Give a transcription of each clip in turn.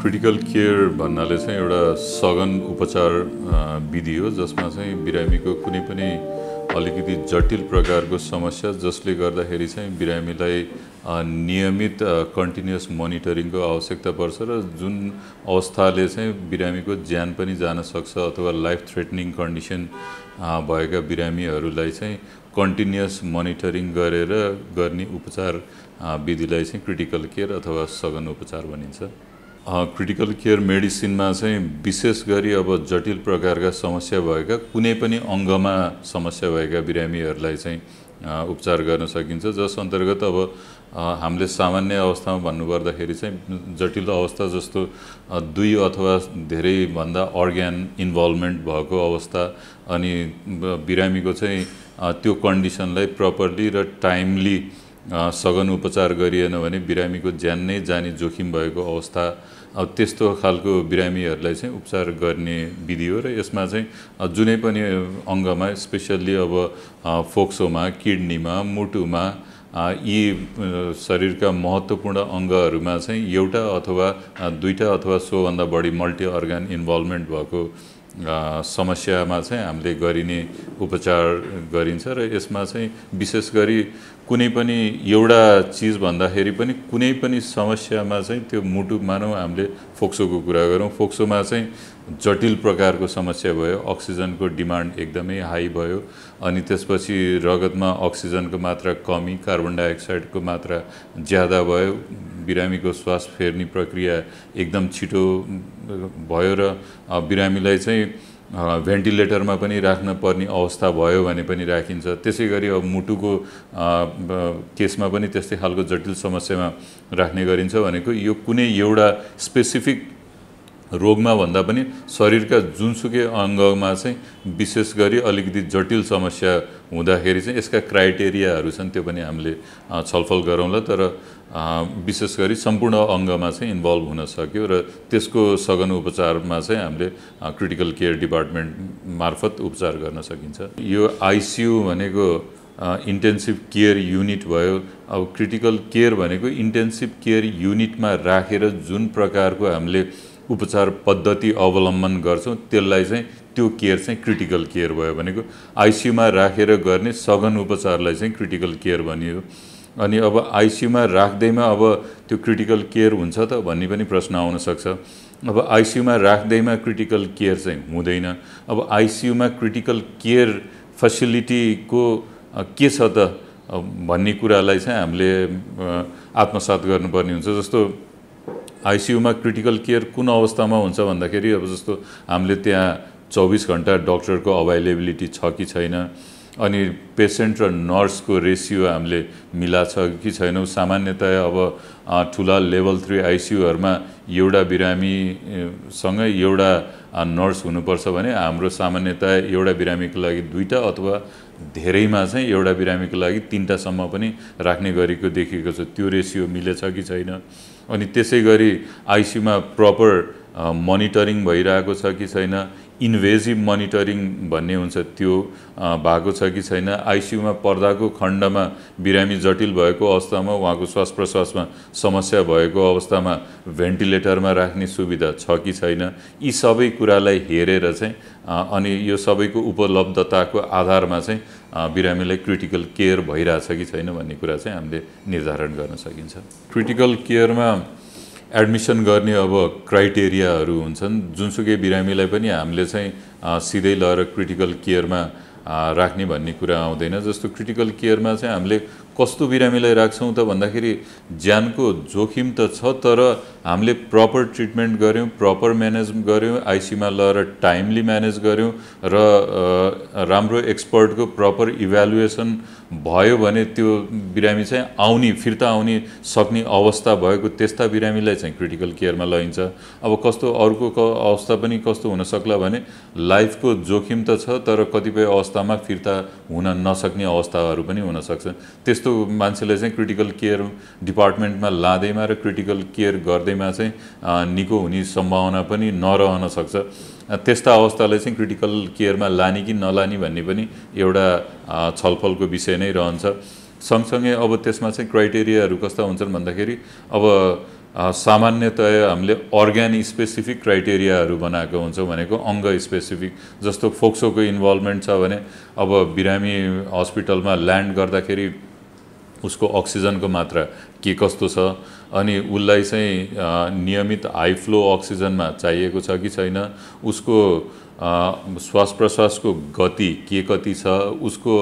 critical care भन्नाले चाहिँ एउटा सघन उपचार विधि हो जसमा चाहिँ बिरामीको कुनै पनि अलिकति जटिल प्रकारको समस्या जसले गर्दाखेरि चाहिँ बिरामीलाई नियमित कन्टिन्युस मोनिटरिङको आवश्यकता पर्छ र जुन अवस्थाले चाहिँ बिरामीको ज्यान पनि जान सक्छ अथवा लाइफ थ्रेटनिङ कन्डिसन भएका बिरामीहरूलाई चाहिँ कन्टिन्युस मोनिटरिङ गरेर गर्ने उपचार विधिलाई चाहिँ क्रिटिकल केयर अथवा सघन उपचार भनिन्छ क्रिटिकल केयर मेडिसिनमा चाहिँ विशेष गरी अब जटिल प्रकारका समस्या भएका कुनै पनि अङ्गमा समस्या भएका बिरामीहरूलाई चाहिँ उपचार गर्न सकिन्छ जस अन्तर्गत अब हामीले सामान्य अवस्थामा भन्नुपर्दाखेरि चाहिँ जटिल अवस्था जस्तो दुई अथवा धेरैभन्दा अर्ग्यान इन्भल्भमेन्ट भएको अवस्था अनि बिरामीको चाहिँ त्यो कन्डिसनलाई प्रपरली र टाइमली सघन उपचार गरिएन भने बिरामीको ज्यान नै जाने जोखिम भएको अवस्था अब त्यस्तो खालको बिरामीहरूलाई चाहिँ उपचार गर्ने विधि हो र यसमा चाहिँ जुनै पनि अङ्गमा स्पेसल्ली अब फोक्सोमा किडनीमा मुटुमा यी शरीरका महत्त्वपूर्ण अङ्गहरूमा चाहिँ एउटा अथवा दुईवटा अथवा सोभन्दा बढी मल्टी अर्गान इन्भल्भमेन्ट भएको समस्यामा चाहिँ हामीले गरिने उपचार गरिन्छ र यसमा चाहिँ विशेष गरी कुनै पनि चीज चिज भन्दाखेरि पनि कुनै पनि समस्यामा चाहिँ त्यो मुटु फोक्सो हामीले जटिल कुरा को समस्या चाहिँ जटिल को समस्या भयो हाई भो अस हाई भयो अनि त्यसपछि रगतमा मात्रा कमी कार्बन को मात्रा ज्यादा भयो को श्वास फेर्ने प्रक्रिया एकदम छिटो भयो र बिरामीलाई चाहिँ भेन्टिलेटरमा पनि राख्न पर्ने अवस्था भयो भने पनि राखिन्छ त्यसै गरी अब मुटुको केसमा पनि त्यस्तै खालको जटिल समस्यामा राख्ने गरिन्छ भनेको यो कुनै एउटा स्पेसिफिक रोग में पनि शरीर का जुनसुक अंग विशेष विशेषगरी अलग जटिल समस्या हुँदाखेरि चाहिँ यसका क्राइटेरियाहरू छलफल कर तर संपूर्ण अंग में इन्वल्व होना सको हुन सक्यो र त्यसको सघन उपचार में हमें क्रिटिकल केयर डिपर्टमेंट मार्फत उपचार कर सकता यह आईसीयू भनेको इंटेन्सिव केयर यूनिट भो अब क्रिटिकल केयर को इंटेन्सिव केयर राखर जो जुन को हमें उपचार पद्धति अवलम्बन गर्छौँ त्यसलाई चाहिँ त्यो केयर चाहिँ क्रिटिकल केयर भयो भनेको आइसियुमा राखेर गर्ने सघन उपचारलाई चाहिँ क्रिटिकल केयर भनियो अनि अब आइसियुमा राख्दैमा अब त्यो क्रिटिकल केयर हुन्छ त भन्ने पनि प्रश्न आउन सक्छ अब आइसियुमा राख्दैमा क्रिटिकल केयर चाहिँ हुँदैन अब आइसियुमा क्रिटिकल केयर फेसिलिटीको के छ त भन्ने कुरालाई चाहिँ हामीले आत्मसात गर्नुपर्ने हुन्छ जस्तो आइसियुमा क्रिटिकल केयर कुन अवस्थामा हुन्छ भन्दाखेरि अब जस्तो हामीले त्यहाँ चौबिस घन्टा डक्टरको अभाइलेबिलिटी छ कि छैन अनि पेसेन्ट र नर्सको रेसियो हामीले मिला छ कि छैनौँ सामान्यतया अब ठुला लेभल थ्री आइसियुहरूमा एउटा बिरामीसँगै एउटा नर्स हुनुपर्छ भने हाम्रो सामान्यतया एउटा बिरामीको लागि दुईवटा अथवा धेरैमा चाहिँ एउटा बिरामीको लागि तिनवटासम्म पनि राख्ने गरेको देखिएको छ त्यो रेसियो मिलेछ कि छैन अनि त्यसै गरी आइसियुमा प्रपर मोनिटरिङ भइरहेको छ कि छैन इन्भेजिभ मोनिटरिङ भन्ने हुन्छ त्यो भएको छ कि छैन आइसियुमा पर्दाको खण्डमा बिरामी जटिल भएको अवस्थामा उहाँको श्वास प्रश्वासमा समस्या भएको अवस्थामा भेन्टिलेटरमा राख्ने सुविधा छ कि छैन यी सबै कुरालाई हेरेर चाहिँ अनि यो सबैको उपलब्धताको आधारमा चाहिँ बिरामीलाई क्रिटिकल केयर भइरहेछ कि छैन भन्ने कुरा चाहिँ हामीले निर्धारण गर्न सकिन्छ क्रिटिकल केयरमा एडमिसन गर्ने अब क्राइटेरियाहरू हुन्छन् जुनसुकै बिरामीलाई पनि हामीले चाहिँ सिधै लगेर क्रिटिकल केयरमा राख्ने भन्ने कुरा आउँदैन जस्तो क्रिटिकल केयरमा चाहिँ हामीले कस्तो बिरामीलाई राख्छौँ त भन्दाखेरि ज्यानको जोखिम त छ तर हामीले प्रपर ट्रिटमेन्ट गऱ्यौँ प्रपर म्यानेज गऱ्यौँ आइसियुमा लगेर टाइमली म्यानेज गऱ्यौँ र राम्रो एक्सपर्टको प्रपर इभ्यालुएसन भयो भने त्यो बिरामी चाहिँ आउने फिर्ता आउने सक्ने अवस्था भएको त्यस्ता बिरामीलाई चाहिँ क्रिटिकल केयरमा लगिन्छ अब कस्तो अर्को अवस्था पनि कस्तो हुनसक्ला भने लाइफको जोखिम त छ तर कतिपय अवस्थामा फिर्ता हुन नसक्ने अवस्थाहरू पनि हुनसक्छ त्यस्तो त्यस्तो मान्छेलाई चाहिँ क्रिटिकल केयर डिपार्टमेन्टमा लाँदैमा र क्रिटिकल केयर गर्दैमा चाहिँ निको हुने सम्भावना पनि नरहन सक्छ त्यस्ता अवस्थालाई चाहिँ क्रिटिकल केयरमा लाने कि नलाने भन्ने पनि एउटा छलफलको विषय नै रहन्छ सँगसँगै अब त्यसमा चाहिँ क्राइटेरियाहरू कस्ता हुन्छन् भन्दाखेरि अब सामान्यतया हामीले अर्ग्यान स्पेसिफिक क्राइटेरियाहरू बनाएको हुन्छौँ भनेको अङ्ग स्पेसिफिक जस्तो फोक्सोको इन्भल्भमेन्ट छ भने अब बिरामी हस्पिटलमा ल्यान्ड गर्दाखेरि उसको अक्सिजनको मात्रा के कस्तो छ अनि उसलाई चाहिँ नियमित हाई फ्लो अक्सिजनमा चाहिएको छ कि छैन उसको श्वास प्रश्वासको गति के कति छ उसको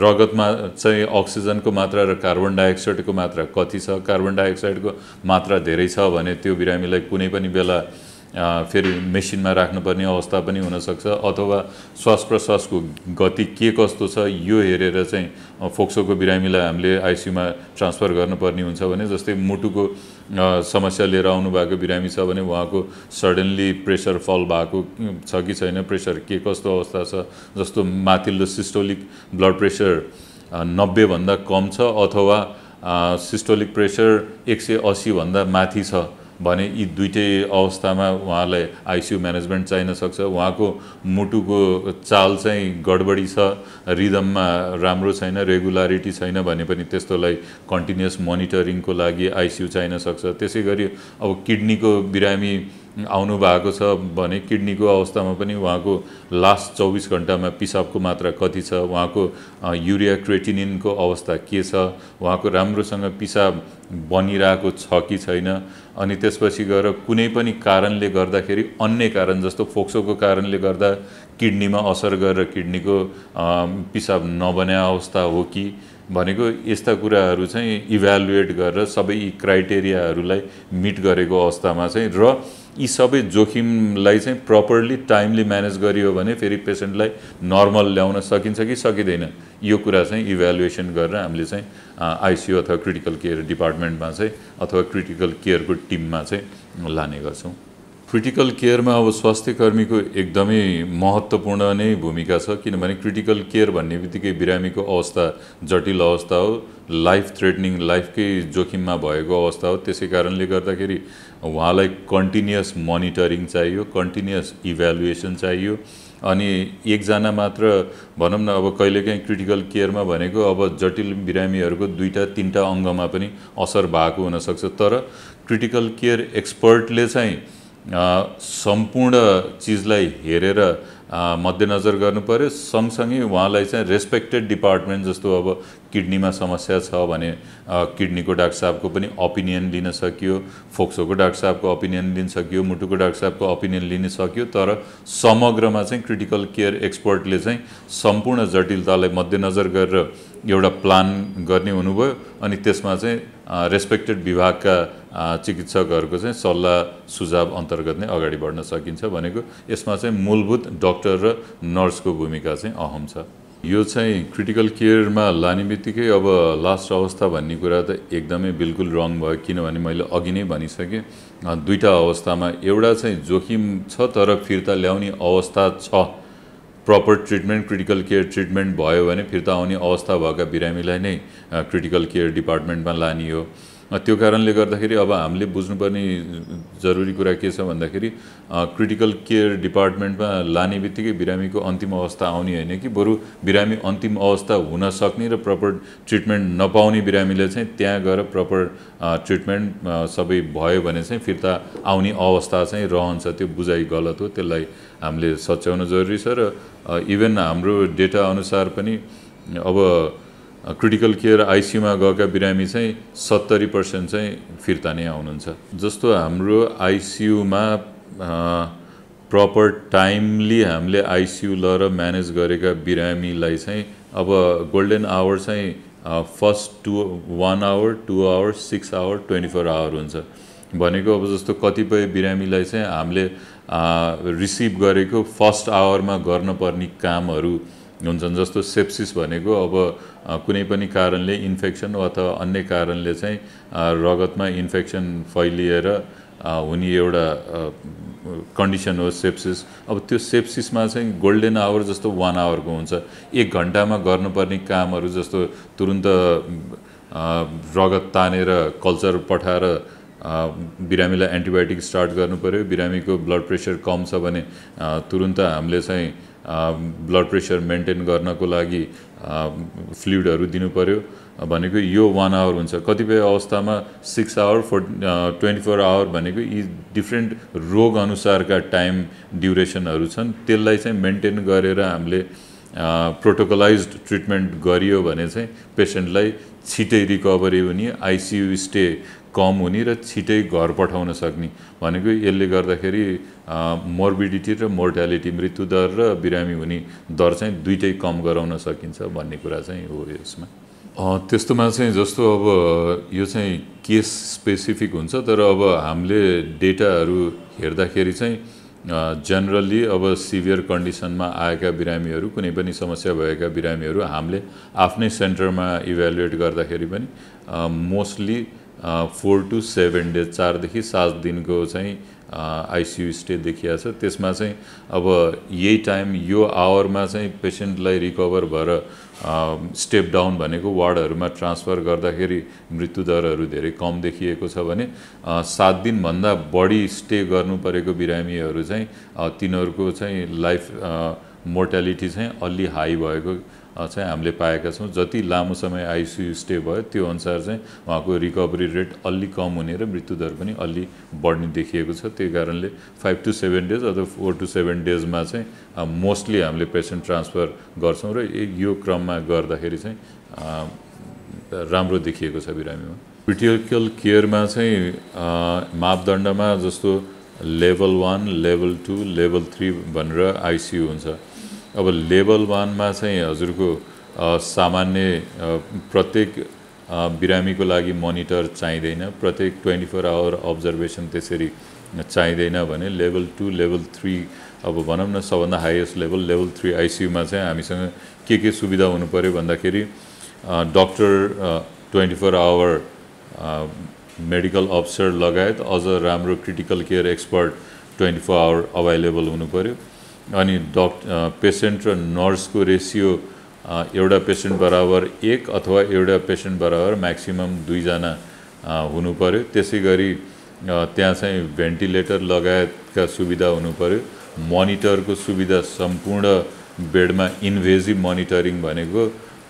रगतमा चाहिँ अक्सिजनको मात्रा र कार्बन डाइअक्साइडको मात्रा कति छ कार्बन डाइअक्साइडको मात्रा धेरै छ भने त्यो बिरामीलाई कुनै पनि बेला फेरि मेसिनमा राख्नुपर्ने अवस्था पनि हुनसक्छ अथवा श्वास प्रश्वासको गति के कस्तो छ यो हेरेर चाहिँ फोक्सोको बिरामीलाई हामीले आइसियुमा ट्रान्सफर गर्नुपर्ने हुन्छ भने जस्तै मुटुको समस्या लिएर आउनुभएको बिरामी छ भने उहाँको सडन्ली प्रेसर फल भएको छ कि छैन प्रेसर के कस्तो अवस्था छ जस्तो माथिल्लो सिस्टोलिक ब्लड प्रेसर नब्बेभन्दा कम छ अथवा सिस्टोलिक प्रेसर एक सय असीभन्दा माथि छ भने यी दुइटै अवस्थामा उहाँलाई आइसियु म्यानेजमेन्ट चाहिन सक्छ उहाँको मुटुको चाल चाहिँ गडबडी छ रिदममा राम्रो छैन रेगुलारिटी छैन भने पनि त्यस्तोलाई कन्टिन्युस मोनिटरिङको लागि आइसियु चाहिन सक्छ त्यसै गरी अब किडनीको बिरामी आने किडनी को अवस्था में वहाँ को लास्ट में पिशाब को मात्रा कति वहाँ को यूरिया क्रेटिनीन को अवस्था के वहाँ को राम्रोसँग पिशाब बनी छ कि छैन गए त्यसपछि कारण अन्न कारण जस्तु फोक्सो को कारण किडनी में असर कर किडनी को पिशाब नबना नबने अवस्था हो कि यहां कुछ इवालुएट कर सब क्राइटेरिया मिट गरेको अवस्था में यी सबै जोखिमलाई चाहिँ प्रपरली टाइमली म्यानेज गरियो भने फेरि पेसेन्टलाई नर्मल ल्याउन सकिन्छ कि सकिँदैन यो कुरा चाहिँ इभ्यालुएसन गरेर हामीले चाहिँ आइसियु अथवा क्रिटिकल केयर डिपार्टमेन्टमा चाहिँ अथवा क्रिटिकल केयरको टिममा चाहिँ लाने गर्छौँ क्रिटिकल केयरमा अब स्वास्थ्य कर्मीको एकदमै महत्त्वपूर्ण नै भूमिका छ किनभने क्रिटिकल केयर भन्ने बित्तिकै बिरामीको अवस्था जटिल अवस्था हो लाइफ थ्रेटनिङ लाइफकै जोखिममा भएको अवस्था हो त्यसै कारणले गर्दाखेरि उहाँलाई कन्टिन्युस मोनिटरिङ चाहियो कन्टिन्युस इभ्यालुएसन चाहियो अनि एकजना मात्र भनौँ न अब कहिलेकाहीँ क्रिटिकल केयरमा भनेको अब जटिल बिरामीहरूको दुईवटा तिनवटा अङ्गमा पनि असर भएको हुनसक्छ तर क्रिटिकल केयर एक्सपर्टले चाहिँ सम्पूर्ण चिजलाई हेरेर मध्यनजर गर्नु पऱ्यो सँगसँगै उहाँलाई चाहिँ रेस्पेक्टेड डिपार्टमेन्ट जस्तो अब किडनीमा समस्या छ भने किडनीको डाक्टर साहबको पनि ओपिनियन लिन सकियो फोक्सोको डाक्टर साहबको ओपिनियन लिन सकियो मुटुको डाक्टर साहबको ओपिनियन लिन सकियो तर समग्रमा चाहिँ क्रिटिकल केयर एक्सपर्टले चाहिँ सम्पूर्ण जटिलतालाई मध्यनजर गरेर एउटा प्लान गर्ने हुनुभयो अनि त्यसमा चाहिँ रेस्पेक्टेड विभागका चिकित्सकहरूको चाहिँ सल्लाह सुझाव अन्तर्गत नै अगाडि बढ्न सकिन्छ भनेको यसमा चाहिँ मूलभूत डक्टर र नर्सको भूमिका चाहिँ अहम छ यो चाहिँ क्रिटिकल केयरमा लाने बित्तिकै अब लास्ट अवस्था भन्ने कुरा त एकदमै बिल्कुल रङ भयो किनभने मैले अघि नै भनिसकेँ दुईवटा अवस्थामा एउटा चाहिँ जोखिम छ तर फिर्ता ल्याउने अवस्था छ proper treatment critical care treatment भयो भने फिर्ता आउने अवस्था भएका बिरामीलाई नै क्रिटिकल केयर डिपार्टमेन्टमा लाने त्यो कारणले गर्दाखेरि अब हामीले बुझ्नुपर्ने जरुरी कुरा के छ भन्दाखेरि क्रिटिकल केयर डिपार्टमेन्टमा लाने बित्तिकै बिरामीको अन्तिम अवस्था आउने होइन कि बरु बिरामी अन्तिम अवस्था हुन सक्ने र प्रपर ट्रिटमेन्ट नपाउने बिरामीले चाहिँ त्यहाँ गएर प्रपर ट्रिटमेन्ट सबै भयो भने चाहिँ फिर्ता आउने अवस्था चाहिँ रहन्छ त्यो बुझाइ गलत हो त्यसलाई हामीले सच्याउन जरुरी छ र इभन हाम्रो डेटा अनुसार पनि अब क्रिटिकल केयर आइसियुमा गएका बिरामी चाहिँ सत्तरी पर्सेन्ट चाहिँ फिर्ता नै आउनुहुन्छ जस्तो हाम्रो आइसियुमा प्रपर टाइमली हामीले आइसियु लर म्यानेज गरेका बिरामीलाई चाहिँ अब गोल्डन आवर चाहिँ first to one hour two hour six hour twenty four hour हुन्छ भनेको अब जस्तो कतिपय बिरामीलाई चाहिँ हामीले रिसिभ गरेको फर्स्ट आवरमा गर्नुपर्ने कामहरू हुन्छन् जस्तो सेप्सिस भनेको अब कुनै पनि कारणले इन्फेक्सन अथवा अन्य कारणले चाहिँ रगतमा इन्फेक्सन फैलिएर हुने एउटा कन्डिसन हो सेप्सिस अब त्यो सेप्सिसमा चाहिँ गोल्डेन आवर जस्तो वान आवरको हुन्छ एक घन्टामा गर्नुपर्ने कामहरू जस्तो तुरुन्त रगत तानेर कल्चर पठाएर बिरामीलाई एन्टिबायोटिक स्टार्ट गर्नु बिरामीको ब्लड प्रेसर कम छ भने तुरुन्त हामीले चाहिँ ब्लड प्रेसर मेन्टेन गर्नको लागि फ्लुइडहरू दिनु पऱ्यो भनेको यो वान आवर हुन्छ कतिपय अवस्थामा six hour four twenty four hour भनेको यी डिफ्रेन्ट अनुसारका टाइम ड्युरेसनहरू छन् त्यसलाई चाहिँ मेन्टेन गरेर हामीले प्रोटोकलाइज ट्रिटमेन्ट गरियो भने चाहिँ पेसेन्टलाई छिटै रिकभरी हुने आइसियु स्टे कम हुने र छिटै घर पठाउन सक्ने भनेको यसले गर्दाखेरि मोर्बिडिटी र मोर्टालिटी मृत्युदर र बिरामी हुने दर चाहिँ दुइटै कम गराउन सकिन्छ भन्ने कुरा चाहिँ हो यसमा त्यस्तोमा चाहिँ जस्तो अब यो चाहिँ केस स्पेसिफिक हुन्छ तर अब हामीले डेटाहरू हेर्दाखेरि चाहिँ जनरली अब सिभियर कन्डिसनमा आएका बिरामीहरू कुनै पनि समस्या भएका बिरामीहरू हामीले आफ्नै सेन्टरमा इभ्यालुएट गर्दाखेरि पनि mostly four to seven days चारदेखि सात दिनको चाहिँ आइसियु स्टे देखिया छ त्यसमा चाहिँ अब यही टाइम यो आवरमा चाहिँ पेसेन्टलाई रिकभर भएर स्टेप डाउन भनेको वार्डहरूमा ट्रान्सफर गर्दाखेरि मृत्युदरहरू धेरै कम देखिएको छ भने सात दिनभन्दा बढी स्टे गर्नु परेको बिरामीहरू चाहिँ तिनीहरूको चाहिँ लाइफ मोर्टालिटी चाहिँ अलि हाई भएको चाहिँ हामीले पाएका छौँ जति लामो समय आइसियु स्टे भयो त्यो अनुसार चाहिँ उहाँको रिकभरी रेट अलि कम हुने र मृत्युदर पनि अलि बढ्ने देखिएको छ त्यही कारणले फाइभ टु सेभेन डेज अथवा फोर टु सेभेन डेजमा चाहिँ मोस्टली हामीले पेसेन्ट ट्रान्सफर गर्छौँ र यो क्रममा गर्दाखेरि चाहिँ राम्रो देखिएको छ बिरामीमा क्रिटिकल केयरमा चाहिँ मापदण्डमा जस्तो level one level two level three भनेर आइसियु हुन्छ अब लेवल वन में चाह हजर को सामान्य प्रत्येक बिरामी को लगी मोनिटर चाहिए प्रत्येक ट्वेंटी फोर आवर अब्जर्वेशन तेरी चाहिँदैन लेवल टू लेवल थ्री अब भनम न सब भाग highest level level three ICU में हामीसँग के के सुविधा हुनु भादा खेल doctor twenty four hour medical officer लगायत अज राम critical care expert twenty four hour available होने पर्यटन अनि डक् पेसेन्ट र को रेसियो एउटा पेसेन्ट बराबर एक अथवा एउटा पेसेन्ट बराबर म्याक्सिमम् दुईजना हुनु पऱ्यो त्यसै गरी त्यहाँ चाहिँ भेन्टिलेटर लगायतका सुविधा हुनु मोनिटर को सुविधा सम्पूर्ण बेडमा इन्भेजिभ मोनिटरिङ भनेको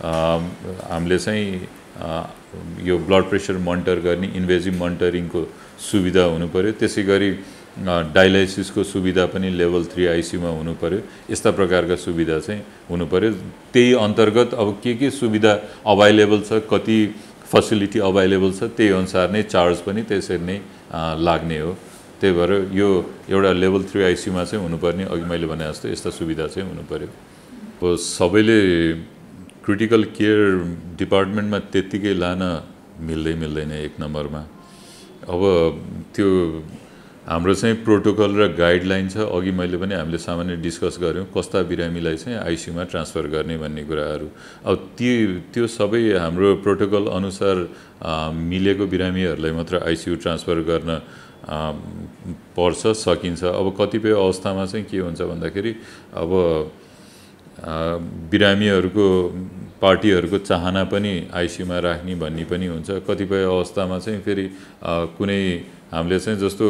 हामीले चाहिँ यो ब्लड प्रेसर मोनिटर करने इन्वेजिव मोनिटरिंग को सुविधा हुनु पऱ्यो त्यसै डायलाइसिसको सुविधा पनि लेभल थ्री आइसियुमा हुनु पऱ्यो यस्ता प्रकारका सुविधा चाहिँ हुनु पऱ्यो त्यही अन्तर्गत अब के के सुविधा अभाइलेबल छ कति फेसिलिटी अभाइलेबल छ त्यही अनुसार नै चार्ज पनि त्यसरी नै लाग्ने हो त्यही भएर यो एउटा लेभल थ्री आइसियुमा चाहिँ हुनुपर्ने अघि मैले भने जस्तो यस्ता सुविधा चाहिँ हुनु पऱ्यो अब सबैले क्रिटिकल केयर डिपार्टमेन्टमा त्यत्तिकै लान मिल्दै मिल्दैन एक नम्बरमा अब त्यो हाम्रो चाहिँ प्रोटोकल र गाइडलाइन छ अघि मैले पनि हामीले सामान्य डिस्कस गऱ्यौँ कस्ता बिरामीलाई चाहिँ आइसियुमा ट्रान्सफर गर्ने भन्ने कुराहरू अब त्यो त्यो सबै हाम्रो प्रोटोकल अनुसार मिलेको बिरामीहरूलाई मात्र आइसियु ट्रान्सफर गर्न पर्छ सकिन्छ अब कतिपय अवस्थामा चाहिँ के हुन्छ भन्दाखेरि अब बिरामीहरूको पार्टीहरूको चाहना पनि आइसियुमा राख्ने भन्ने पनि हुन्छ कतिपय अवस्थामा चाहिँ फेरि कुनै हामीले चाहिँ जस्तो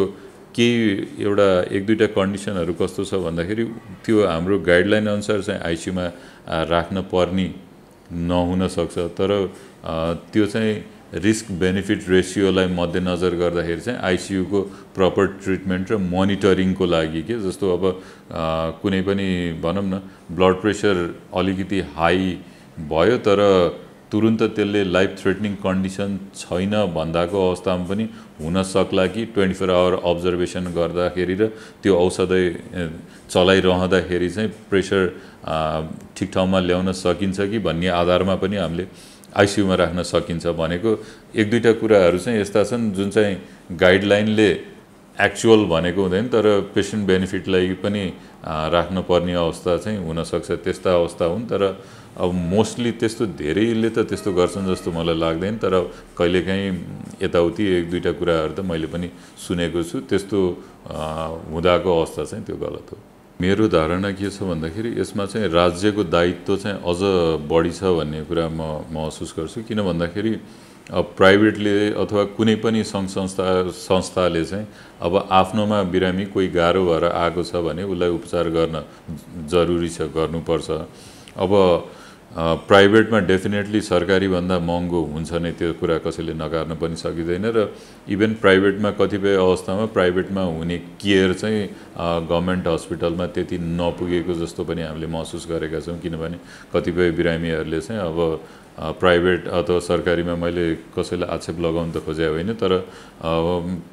केही एउटा एक दुईटा कंडीशन कस्तो भादा खी तो हम गाइडलाइन अनुसार चाहिँ में राख्न पर्ने नहुनसक्छ तर ते रिस्क बेनिफिट रेसिओला मध्यनजर कर आईसीयू को प्रपर ट्रिटमेंट रोनिटरिंग को लगी के जस्तो अब कुछ भनम न ब्लड प्रेसर अलिकति हाई भो तर तुरुन्त त्यसले लाइफ थ्रेटनिङ कन्डिसन छैन भन्दाको अवस्थामा पनि हुन सक्ला कि ट्वेन्टी फोर आवर अब्जर्भेसन गर्दाखेरि र त्यो औषधै चलाइरहँदाखेरि चाहिँ प्रेसर ठिक ठाउँमा ल्याउन सकिन्छ कि भन्ने आधारमा पनि हामीले आइसियुमा राख्न सकिन्छ भनेको एक दुईवटा कुराहरू चाहिँ यस्ता छन् जुन चाहिँ गाइडलाइनले एक्चुअल भनेको हुँदैन तर पेसेन्ट बेनिफिटलाई पनि राख्नुपर्ने अवस्था चाहिँ हुनसक्छ त्यस्ता अवस्था हुन् तर अब मोस्टली त्यस्तो धेरैले त त्यस्तो गर्छन् जस्तो मलाई लाग्दैन तर कहिलेकाहीँ यताउति एक दुईवटा कुराहरू त मैले पनि सुनेको छु त्यस्तो हुँदाको अवस्था चाहिँ त्यो गलत हो मेरो धारणा के छ भन्दाखेरि यसमा चाहिँ राज्यको दायित्व चाहिँ अझ बढी छ भन्ने कुरा म महसुस गर्छु किन भन्दाखेरि अब प्राइभेटले अथवा कुनै पनि सङ्घ संस्था संस्थाले चाहिँ अब आफ्नोमा बिरामी कोही गाह्रो भएर आएको छ भने उसलाई उपचार गर्न जरुरी छ गर्नुपर्छ अब प्राइभेटमा डेफिनेटली सरकारीभन्दा महँगो हुन्छ नै त्यो कुरा कसैले नकार्न पनि सकिँदैन र इभेन प्राइभेटमा कतिपय अवस्थामा प्राइभेटमा हुने केयर चाहिँ गभर्मेन्ट हस्पिटलमा त्यति नपुगेको जस्तो पनि हामीले महसुस गरेका छौँ किनभने कतिपय बिरामीहरूले चाहिँ अब प्राइभेट अथवा सरकारीमा मैले कसैलाई आक्षेप लगाउनु त खोजेको होइन तर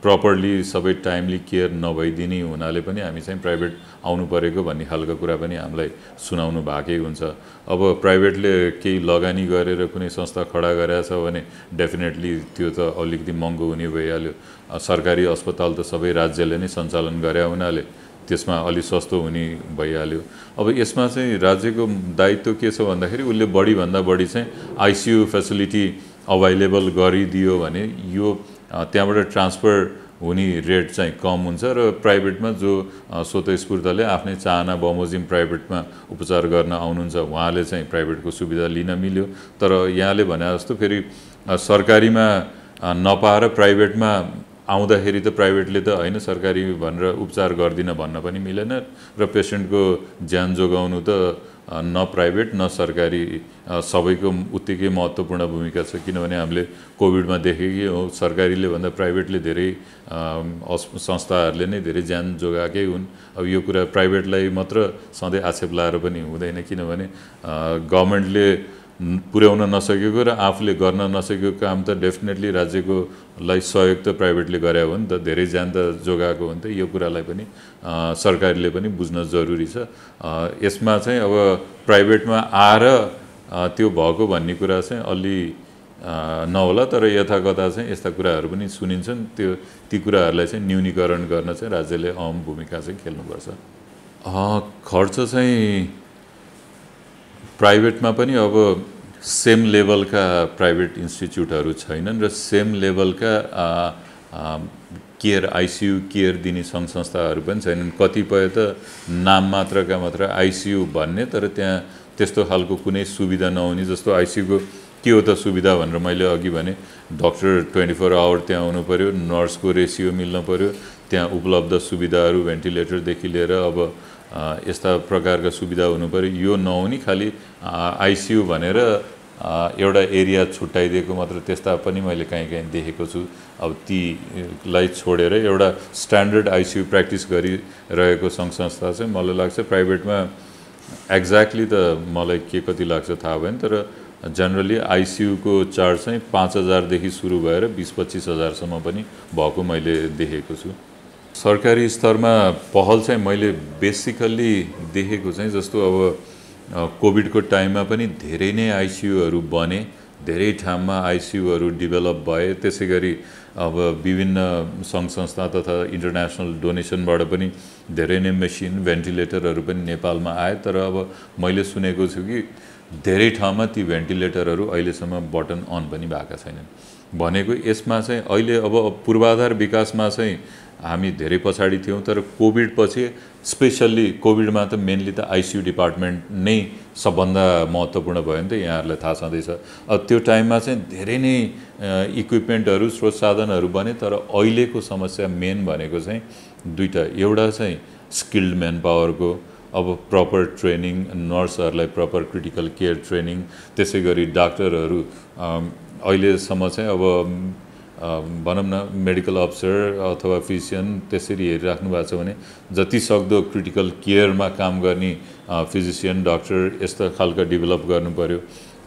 प्रपरली सबै टाइमली केयर नभइदिने हुनाले पनि हामी चाहिँ प्राइभेट आउनु परेको भन्ने खालको कुरा पनि हामीलाई सुनाउनु भएकै हुन्छ अब प्राइभेटले केही लगानी गरेर कुनै संस्था खडा गरेछ भने डेफिनेटली त्यो त अलिकति महँगो हुने भइहाल्यो सरकारी अस्पताल त सबै राज्यले नै सञ्चालन गरे हुनाले में अलग सस्तों होने भैया अब इसमें राज्य को दायित्व के भादा खेल उसले बड़ी भाग बड़ी आइसियु फेसिलिटी अभाइलेबल करो भने यो त्यहाँबाट रेट चाहिँ कम रहा प्राइवेट में जो स्वतस्फूर्त आपने चाहना बमोजिम प्राइवेट में उपचार करना आउनुहुन्छ प्राइवेट को सुविधा लिना मिलो तर यहाँले फिर सरकारी में नपा प्राइवेट में आउँदाखेरि त प्राइभेटले त होइन सरकारी भनेर उपचार गर्दिनँ भन्न पनि मिलेन र पेसेन्टको ज्यान जोगाउनु त न प्राइभेट न सरकारी सबैको उत्तिकै महत्त्वपूर्ण भूमिका छ किनभने हामीले कोभिडमा देखेकै हो सरकारीले भन्दा प्राइभेटले धेरै संस्थाहरूले नै धेरै ज्यान जोगाएकै हुन् अब यो कुरा प्राइभेटलाई मात्र सधैँ आक्षेप लाएर पनि हुँदैन किनभने गभर्मेन्टले पुर्याउन नसकेको र आफूले गर्न नसकेको काम त डेफिनेटली राज्यको राज्यकोलाई सहयोग त प्राइभेटले गरे हो नि त धेरै ज्यान त जोगाएको हो नि त यो कुरालाई पनि सरकारले पनि बुझ्न जरुरी छ यसमा चाहिँ अब प्राइभेटमा आएर त्यो भएको भन्ने कुरा चाहिँ अलि नहोला तर यथाकथा चाहिँ यस्ता कुराहरू पनि सुनिन्छन् त्यो ती कुराहरूलाई चाहिँ न्यूनीकरण गर्न चाहिँ राज्यले अहम भूमिका चाहिँ खेल्नुपर्छ खर्च चाहिँ प्राइभेटमा पनि अब सेम लेभलका प्राइभेट इन्स्टिच्युटहरू छैनन् र सेम लेभलका केयर आइसियु केयर दिने सङ्घ संस्थाहरू पनि छैनन् कतिपय त नाम मात्रका मात्र आइसियु भन्ने तर त्यहाँ त्यस्तो खालको कुनै सुविधा नहुने जस्तो आइसियुको के हो त सुविधा भनेर मैले अघि भने डक्टर ट्वेन्टी फोर आवर त्यहाँ आउनु पऱ्यो नर्सको रेसियो मिल्नु पऱ्यो त्यहाँ उपलब्ध सुविधाहरू भेन्टिलेटरदेखि लिएर अब यस्ता प्रकारका सुविधा हुनु यो नहुने खालि आइसियु भनेर एउटा एरिया छुट्याइदिएको मात्र त्यस्ता पनि मैले काहीँ काहीँ देखेको छु अब तीलाई छोडेर एउटा स्ट्यान्डर्ड आइसियु प्र्याक्टिस गरिरहेको सङ्घ संस्था चाहिँ मलाई लाग्छ प्राइभेटमा एक्ज्याक्टली त मलाई के कति लाग्छ थाहा भएन तर जनरली आइसियुको चार्ज चाहिँ पाँच हजारदेखि सुरु भएर बिस पच्चिस हजारसम्म पनि भएको मैले देखेको छु सरकारी स्तरमा पहल चाहिँ मैले बेसिकल्ली देखेको चाहिँ जस्तो अब को टाइम में धेरे नई आईसीयू बने धरें ठाउँमा में आईसीयू भए त्यसै अब विभिन्न संघ संस्था तथा इंटरनेशनल डोनेसनबाट बड़ी धेरै नई मेसिन भेन्टिटर में आए तर अब मैं सुने कि धरें धेरै में ती भेन्टिटर अल्लेम बटन अन भी भाग इसमें अब पूर्वाधार विस में हामी धेरै पछाडि थियौँ तर कोभिड पछि स्पेसल्ली कोभिडमा त मेन्ली त आइसियु डिपार्टमेन्ट नै सबभन्दा महत्त्वपूर्ण भयो नि त यहाँहरूलाई थाहा छँदैछ अब त्यो टाइममा चाहिँ धेरै नै इक्विपमेन्टहरू स्रोत साधनहरू बने तर अहिलेको समस्या मेन भनेको चाहिँ दुइटा एउटा चाहिँ स्किल्ड म्यान पावरको अब प्रपर ट्रेनिङ नर्सहरूलाई प्रपर क्रिटिकल केयर ट्रेनिङ त्यसै गरी डाक्टरहरू अहिलेसम्म चाहिँ अब भनौँ न मेडिकल अफिसर अथवा फिजिसियन त्यसरी हेरिराख्नु भएको छ भने जति सक्दो क्रिटिकल केयरमा काम गर्ने फिजिसियन डक्टर यस्तो खालका डेभलप गर्नु पऱ्यो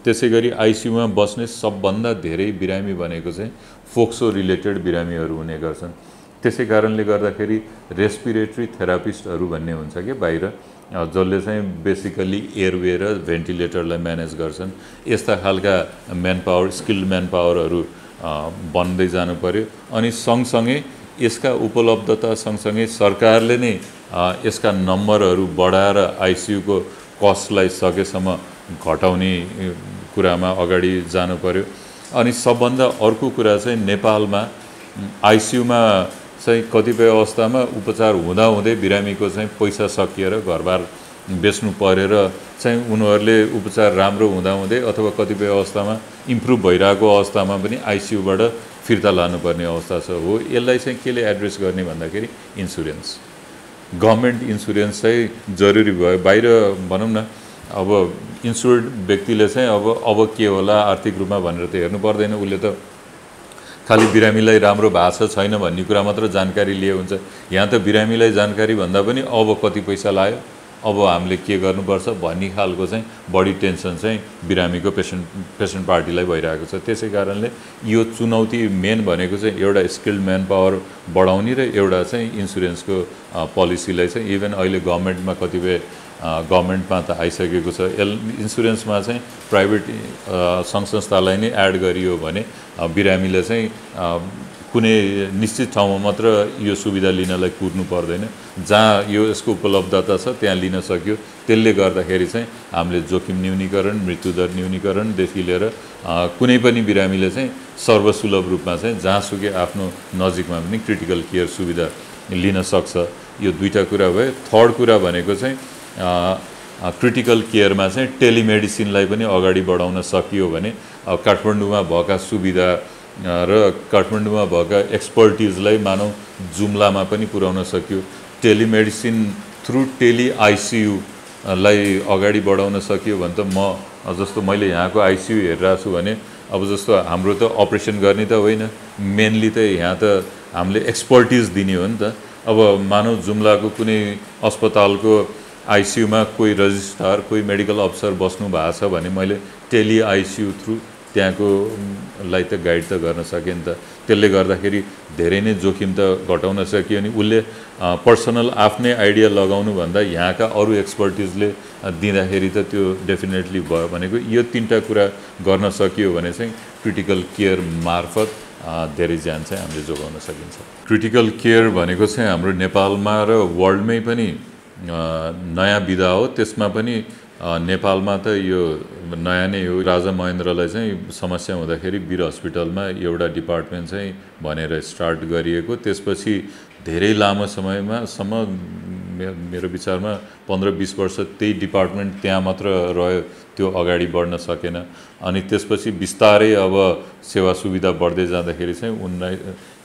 त्यसै गरी आइसियुमा बस्ने सबभन्दा धेरै बिरामी भनेको चाहिँ फोक्सो रिलेटेड बिरामीहरू हुने गर्छन् त्यसै कारणले गर्दाखेरि रेस्पिरेटरी थेरापिस्टहरू भन्ने हुन्छ कि बाहिर जसले चाहिँ बेसिकल्ली एयरवे र भेन्टिलेटरलाई म्यानेज गर्छन् यस्ता खालका म्यान पावर स्किल्ड म्यान पावरहरू बन्दै जानु पर्यो अनि सँगसँगै यसका उपलब्धता सँगसँगै सरकारले नै यसका नम्बरहरू बढाएर आइसियुको कस्टलाई सकेसम्म घटाउने कुरामा अगाडि जानु पऱ्यो अनि सबभन्दा अर्को कुरा चाहिँ नेपालमा आइसियुमा चाहिँ कतिपय अवस्थामा उपचार हुँदाहुँदै बिरामीको चाहिँ पैसा सकिएर घरबार बेच्नु परेर चाहिँ उनीहरूले उपचार राम्रो हुँदाहुँदै अथवा कतिपय अवस्थामा इम्प्रुभ भइरहेको अवस्थामा पनि आइसियुबाट फिर्ता लानुपर्ने अवस्था छ हो यसलाई चाहिँ केले एड्रेस गर्ने भन्दाखेरि इन्सुरेन्स गभर्मेन्ट इन्सुरेन्स चाहिँ जरुरी भयो बाहिर भनौँ न अब इन्स्योर्ड व्यक्तिले चाहिँ अब अब के होला आर्थिक रूपमा भनेर त हेर्नु पर्दैन उसले त खालि बिरामीलाई राम्रो भएको छैन भन्ने कुरा मात्र जानकारी लिए हुन्छ यहाँ त बिरामीलाई जानकारी भन्दा पनि अब कति पैसा लाग्यो अब हामीले के गर्नुपर्छ भन्ने खालको चाहिँ बढी टेन्सन चाहिँ बिरामीको पेसेन्ट पेसेन्ट पार्टीलाई भइरहेको छ त्यसै कारणले यो चुनौती मेन भनेको चाहिँ एउटा स्किल्ड म्यान पावर बढाउने र एउटा चाहिँ इन्सुरेन्सको पोलिसीलाई चाहिँ इभन अहिले गभर्मेन्टमा कतिपय गभर्मेन्टमा त आइसकेको छ एल इन्सुरेन्समा चाहिँ प्राइभेट सङ्घ संस्थालाई नै एड गरियो भने बिरामीले चाहिँ कुनै निश्चित ठाउँमा मात्र यो सुविधा लिनलाई कुर्नु पर्दैन जहाँ यो यसको उपलब्धता छ त्यहाँ लिन सक्यो त्यसले गर्दाखेरि चाहिँ हामीले जोखिम न्यूनीकरण मृत्युदर न्यूनीकरणदेखि लिएर कुनै पनि बिरामीले चाहिँ सर्वसुलभ रूपमा चाहिँ जहाँसुकै आफ्नो नजिकमा पनि क्रिटिकल केयर सुविधा लिन सक्छ यो दुईवटा कुरा भयो थर्ड कुरा भनेको चाहिँ क्रिटिकल केयरमा चाहिँ टेलिमेडिसिनलाई पनि अगाडि बढाउन सकियो भने काठमाडौँमा भएका सुविधा र में भाग एक्सपर्टिज मानव जुमला में पुर्वन सको टेलिमेडिसिन थ्रू टेली आईसीयू लाई अगड़ी बढ़ा सको भा म मैं यहाँ को आईसीयू हेरिरहेको छु अब जस्तो हम अपरेशन करने तो होना मेन्ली मेनली यहाँ तो हमें एक्सपर्टिज दिने हो मानव जुमला को कुछ अस्पताल को आईसीयू में कोई रजिस्ट्रार कोई मेडिकल अफिसर बस्तर मैं टेली आईसीयू थ्रू त्यहाँको लाई त गाइड त गर्न सक्यो नि त त्यसले गर्दाखेरि धेरै नै जोखिम त घटाउन सकियो अनि उसले पर्सनल आफ्नै आइडिया लगाउनुभन्दा यहाँका अरू एक्सपर्टिजले दिँदाखेरि त त्यो डेफिनेटली भयो भनेको यो तिनवटा कुरा गर्न सकियो भने चाहिँ क्रिटिकल केयर मार्फत धेरै ज्यान चाहिँ हामीले जोगाउन सकिन्छ क्रिटिकल केयर भनेको चाहिँ हाम्रो नेपालमा र वर्ल्डमै पनि नयाँ विधा हो त्यसमा पनि नेपालमा त यो नयाँ नै हो राजा महेन्द्रलाई चाहिँ समस्या हुँदाखेरि वीर हस्पिटलमा एउटा डिपार्टमेन्ट चाहिँ भनेर स्टार्ट गरिएको त्यसपछि धेरै लामो समयमासम्म मेरो विचारमा पन्ध्र बिस वर्ष त्यही डिपार्टमेन्ट त्यहाँ मात्र रह्यो त्यो अगाडि बढ्न सकेन अनि त्यसपछि बिस्तारै अब सेवा सुविधा बढ्दै जाँदाखेरि चाहिँ उन्नाइस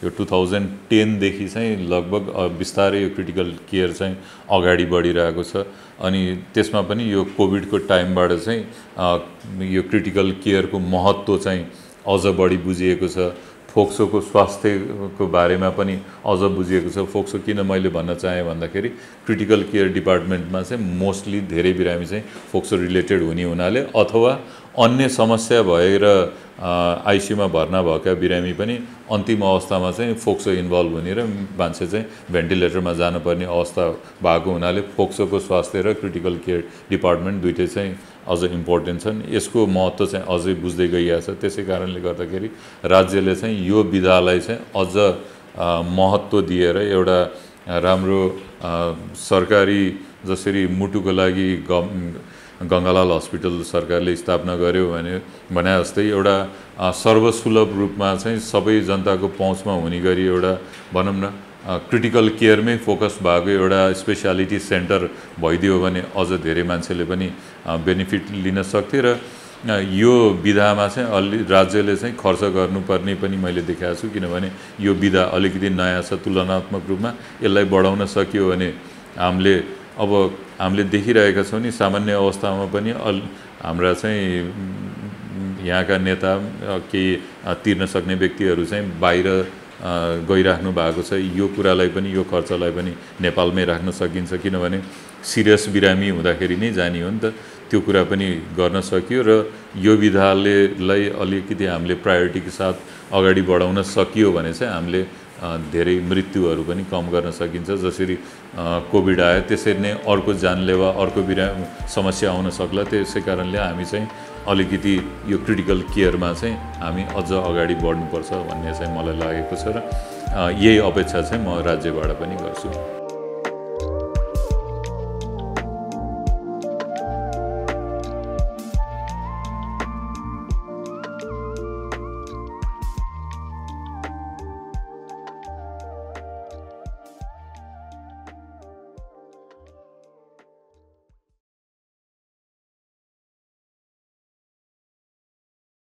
यो टु थाउजन्ड टेनदेखि चाहिँ लगभग बिस्तारै यो क्रिटिकल केयर चाहिँ अगाडि बढिरहेको छ अनि त्यसमा पनि यो कोभिडको टाइमबाट चाहिँ यो क्रिटिकल केयरको महत्त्व चाहिँ अझ बढी बुझिएको छ फोक्सोको स्वास्थ्यको बारेमा पनि अझ बुझिएको छ फोक्सो किन मैले भन्न चाहेँ भन्दाखेरि क्रिटिकल केयर डिपार्टमेन्टमा चाहिँ मोस्टली धेरै बिरामी चाहिँ फोक्सो रिलेटेड हुने हुनाले अथवा अन्य समस्या भएर आइसियुमा भर्ना भएका बिरामी पनि अन्तिम अवस्थामा चाहिँ फोक्सो इन्भल्भ हुने र मान्छे चाहिँ भेन्टिलेटरमा जानुपर्ने अवस्था भएको हुनाले फोक्सोको स्वास्थ्य र क्रिटिकल केयर डिपार्टमेन्ट दुइटै चाहिँ अझ इम्पोर्टेन्ट छन् यसको महत्त्व चाहिँ अझै बुझ्दै गइरहेको छ त्यसै कारणले गर्दाखेरि राज्यले चाहिँ यो विधालाई चाहिँ अझ महत्त्व दिएर एउटा राम्रो सरकारी जसरी मुटुको लागि गभ गङ्गालाल हस्पिटल सरकारले स्थापना गर्यो भने भने जस्तै एउटा सर्वसुलभ रूपमा चाहिँ सबै जनताको पहुँचमा हुने गरी एउटा भनौँ न क्रिटिकल केयरमै फोकस भएको एउटा स्पेसालिटी सेन्टर भइदियो भने अझ धेरै मान्छेले पनि बेनिफिट लिन सक्थे र यो विधामा चाहिँ अलि राज्यले चाहिँ खर्च गर्नुपर्ने पनि मैले देखाएको छु किनभने यो विधा अलिकति नयाँ छ तुलनात्मक रूपमा यसलाई बढाउन सकियो भने हामीले अब हामीले देखिरहेका छौँ नि सामान्य अवस्थामा पनि अल हाम्रा चाहिँ यहाँका नेता केही तिर्न सक्ने व्यक्तिहरू चाहिँ बाहिर गइराख्नु भएको छ यो कुरालाई पनि यो खर्चलाई पनि नेपालमै राख्न सकिन्छ किनभने सिरियस बिरामी हुँदाखेरि नै जाने हो नि त त्यो कुरा पनि गर्न सकियो र यो विधालेलाई अलिकति हामीले प्रायोरिटीको साथ अगाडि बढाउन सकियो भने चाहिँ हामीले धेरै मृत्युहरू पनि कम गर्न सकिन्छ जसरी कोभिड आयो त्यसरी नै अर्को जानलेवा अर्को बिरा समस्या आउन सक्ला त्यसै कारणले हामी चाहिँ अलिकति यो क्रिटिकल केयरमा चाहिँ हामी अझ अगाडि बढ्नुपर्छ भन्ने चाहिँ मलाई लागेको छ र यही अपेक्षा चाहिँ म राज्यबाट पनि गर्छु